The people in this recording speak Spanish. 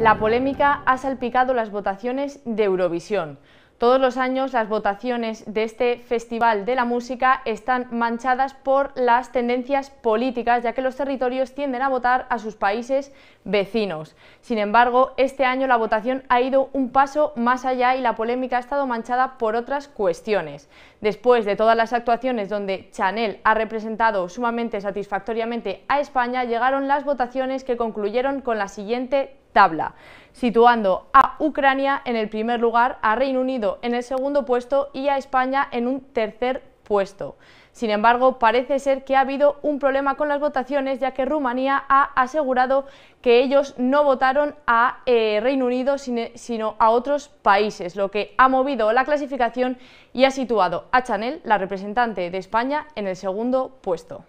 La polémica ha salpicado las votaciones de Eurovisión. Todos los años las votaciones de este Festival de la Música están manchadas por las tendencias políticas, ya que los territorios tienden a votar a sus países vecinos. Sin embargo, este año la votación ha ido un paso más allá y la polémica ha estado manchada por otras cuestiones. Después de todas las actuaciones donde Chanel ha representado sumamente satisfactoriamente a España, llegaron las votaciones que concluyeron con la siguiente tabla situando a Ucrania en el primer lugar, a Reino Unido en el segundo puesto y a España en un tercer puesto. Sin embargo, parece ser que ha habido un problema con las votaciones, ya que Rumanía ha asegurado que ellos no votaron a eh, Reino Unido, sino a otros países, lo que ha movido la clasificación y ha situado a Chanel, la representante de España, en el segundo puesto.